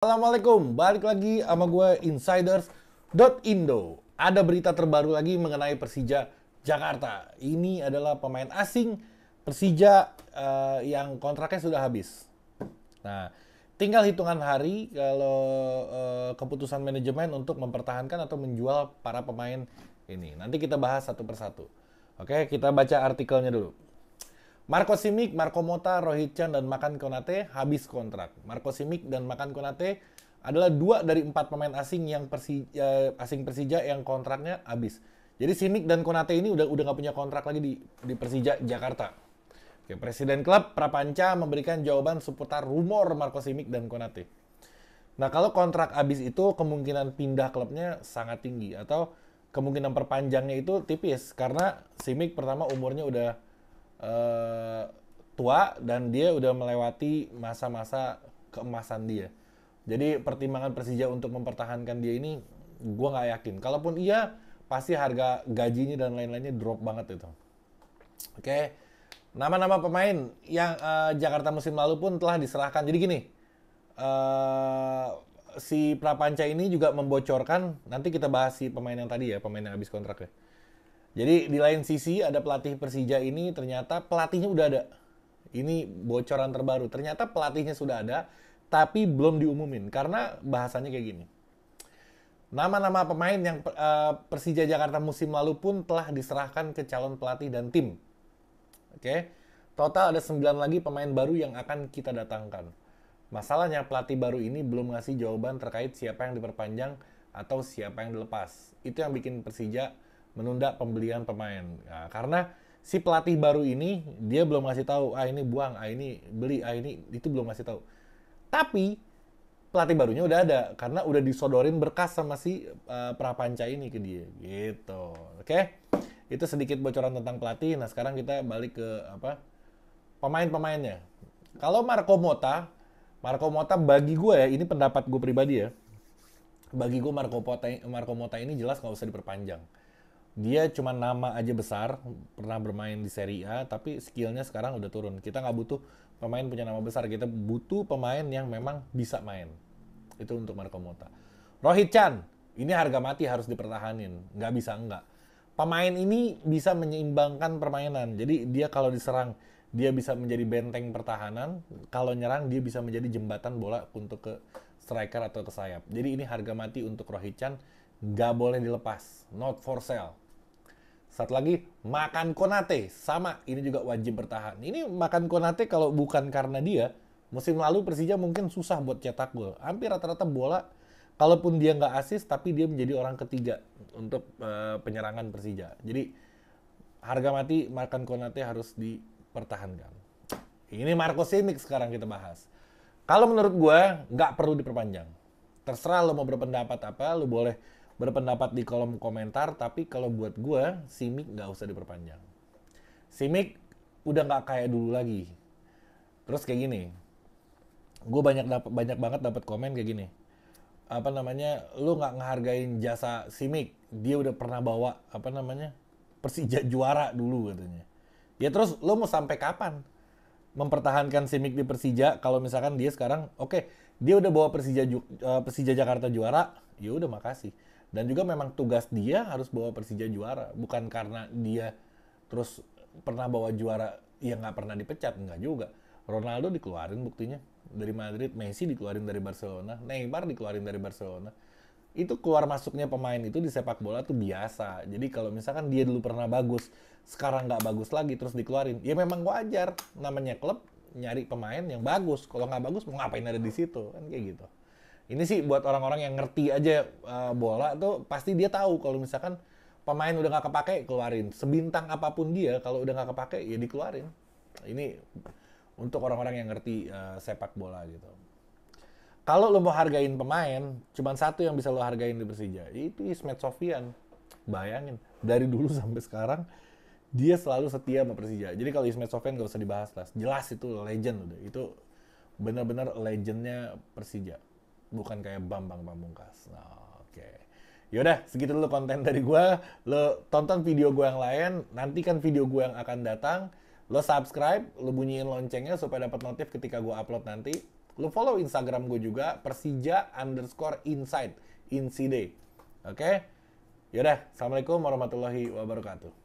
Assalamualaikum, balik lagi sama gue Insiders.indo Ada berita terbaru lagi mengenai Persija Jakarta Ini adalah pemain asing Persija uh, yang kontraknya sudah habis Nah, tinggal hitungan hari kalau uh, keputusan manajemen untuk mempertahankan atau menjual para pemain ini Nanti kita bahas satu persatu Oke, kita baca artikelnya dulu Marco Simic, Marco Mota, Rohit Chan, dan Makan Konate habis kontrak. Marco Simic dan Makan Konate adalah dua dari empat pemain asing yang persi uh, eh, asing Persija yang kontraknya habis. Jadi Simic dan Konate ini udah udah nggak punya kontrak lagi di di Persija Jakarta. Oke, Presiden klub Prapanca memberikan jawaban seputar rumor Marco Simic dan Konate. Nah, kalau kontrak habis itu kemungkinan pindah klubnya sangat tinggi atau kemungkinan perpanjangnya itu tipis karena Simic pertama umurnya udah Eh, tua dan dia udah melewati masa-masa keemasan dia. Jadi pertimbangan Persija untuk mempertahankan dia ini gue nggak yakin. Kalaupun iya, pasti harga gajinya dan lain-lainnya drop banget itu. Oke, nama-nama pemain yang uh, Jakarta musim lalu pun telah diserahkan. Jadi gini, uh, si Prapanca ini juga membocorkan. Nanti kita bahas si pemain yang tadi ya, pemain yang habis kontrak ya. Jadi di lain sisi ada pelatih Persija ini ternyata pelatihnya udah ada. Ini bocoran terbaru. Ternyata pelatihnya sudah ada, tapi belum diumumin karena bahasanya kayak gini. Nama-nama pemain yang uh, Persija Jakarta musim lalu pun telah diserahkan ke calon pelatih dan tim. Oke. Okay? Total ada 9 lagi pemain baru yang akan kita datangkan. Masalahnya pelatih baru ini belum ngasih jawaban terkait siapa yang diperpanjang atau siapa yang dilepas. Itu yang bikin Persija menunda pembelian pemain ya, karena si pelatih baru ini dia belum ngasih tahu ah ini buang ah ini beli ah ini itu belum ngasih tahu tapi pelatih barunya udah ada karena udah disodorin berkas sama si uh, Prapanca ini ke dia gitu oke okay? itu sedikit bocoran tentang pelatih nah sekarang kita balik ke apa pemain-pemainnya kalau Marco Mota Marco Mota bagi gue ya ini pendapat gue pribadi ya bagi gue Marco Mota Marco Mota ini jelas nggak usah diperpanjang dia cuma nama aja besar pernah bermain di Serie A tapi skillnya sekarang udah turun kita nggak butuh pemain punya nama besar kita butuh pemain yang memang bisa main itu untuk Marco Mota Rohit Chan ini harga mati harus dipertahanin nggak bisa enggak pemain ini bisa menyeimbangkan permainan jadi dia kalau diserang dia bisa menjadi benteng pertahanan kalau nyerang dia bisa menjadi jembatan bola untuk ke striker atau ke sayap jadi ini harga mati untuk Rohit Chan nggak boleh dilepas not for sale satu lagi, makan Konate. Sama, ini juga wajib bertahan. Ini makan Konate kalau bukan karena dia, musim lalu Persija mungkin susah buat cetak gol. Hampir rata-rata bola, kalaupun dia nggak asis, tapi dia menjadi orang ketiga untuk uh, penyerangan Persija. Jadi, harga mati makan Konate harus dipertahankan. Ini Marco Simic sekarang kita bahas. Kalau menurut gue, nggak perlu diperpanjang. Terserah lo mau berpendapat apa, lo boleh berpendapat di kolom komentar, tapi kalau buat gue, simik nggak usah diperpanjang. simik udah nggak kayak dulu lagi. Terus kayak gini, gue banyak dapat banyak banget dapat komen kayak gini. Apa namanya, lu nggak ngehargain jasa simik dia udah pernah bawa apa namanya Persija juara dulu katanya. Ya terus lu mau sampai kapan mempertahankan simik di Persija kalau misalkan dia sekarang oke okay, dia udah bawa Persija eh, Persija Jakarta juara, ya udah makasih dan juga memang tugas dia harus bawa Persija juara bukan karena dia terus pernah bawa juara yang nggak pernah dipecat nggak juga Ronaldo dikeluarin buktinya dari Madrid Messi dikeluarin dari Barcelona Neymar dikeluarin dari Barcelona itu keluar masuknya pemain itu di sepak bola tuh biasa jadi kalau misalkan dia dulu pernah bagus sekarang nggak bagus lagi terus dikeluarin ya memang wajar namanya klub nyari pemain yang bagus kalau nggak bagus mau ngapain ada di situ kan kayak gitu ini sih buat orang-orang yang ngerti aja uh, bola tuh pasti dia tahu kalau misalkan pemain udah nggak kepake keluarin sebintang apapun dia kalau udah nggak kepake ya dikeluarin ini untuk orang-orang yang ngerti uh, sepak bola gitu kalau lo mau hargain pemain cuman satu yang bisa lo hargain di Persija itu Ismet Sofian bayangin dari dulu sampai sekarang dia selalu setia sama Persija jadi kalau Ismet Sofian gak usah dibahas lah jelas itu legend udah itu benar-benar legendnya Persija bukan kayak Bambang Pamungkas. Nah, oke. Okay. Yaudah, segitu dulu konten dari gue. Lo tonton video gue yang lain, nantikan video gue yang akan datang. Lo subscribe, lo bunyiin loncengnya supaya dapat notif ketika gue upload nanti. Lo follow Instagram gue juga, persija underscore insight, inside. Oke? Okay? Yaudah, Assalamualaikum warahmatullahi wabarakatuh.